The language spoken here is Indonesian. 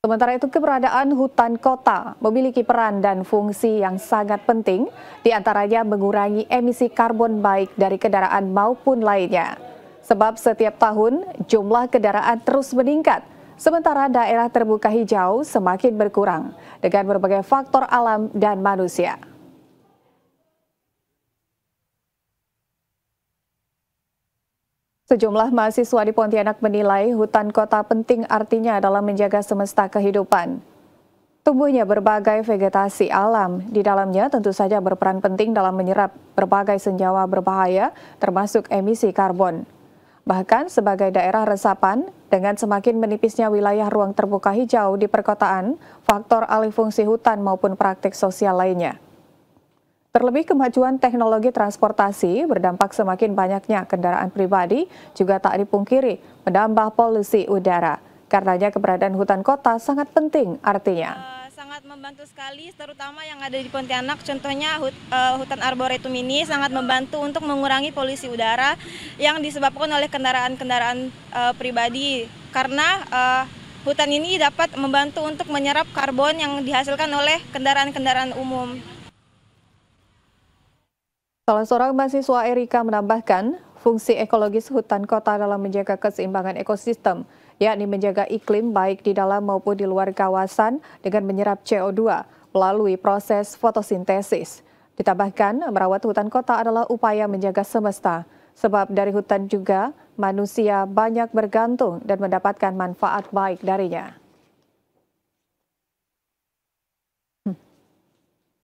Sementara itu keberadaan hutan kota memiliki peran dan fungsi yang sangat penting, diantaranya mengurangi emisi karbon baik dari kendaraan maupun lainnya. Sebab setiap tahun jumlah kendaraan terus meningkat, sementara daerah terbuka hijau semakin berkurang dengan berbagai faktor alam dan manusia. Sejumlah mahasiswa di Pontianak menilai hutan kota penting artinya dalam menjaga semesta kehidupan. Tumbuhnya berbagai vegetasi alam, di dalamnya tentu saja berperan penting dalam menyerap berbagai senjawa berbahaya termasuk emisi karbon. Bahkan sebagai daerah resapan, dengan semakin menipisnya wilayah ruang terbuka hijau di perkotaan, faktor alih fungsi hutan maupun praktik sosial lainnya. Terlebih kemajuan teknologi transportasi berdampak semakin banyaknya kendaraan pribadi juga tak dipungkiri menambah polusi udara. Karenanya keberadaan hutan kota sangat penting artinya. Eh, sangat membantu sekali terutama yang ada di Pontianak contohnya hut, uh, hutan arboretum ini sangat membantu untuk mengurangi polusi udara yang disebabkan oleh kendaraan-kendaraan uh, pribadi karena uh, hutan ini dapat membantu untuk menyerap karbon yang dihasilkan oleh kendaraan-kendaraan umum. Salah seorang mahasiswa Erika menambahkan, fungsi ekologis hutan kota dalam menjaga keseimbangan ekosistem, yakni menjaga iklim baik di dalam maupun di luar kawasan dengan menyerap CO2 melalui proses fotosintesis. Ditambahkan, merawat hutan kota adalah upaya menjaga semesta, sebab dari hutan juga manusia banyak bergantung dan mendapatkan manfaat baik darinya.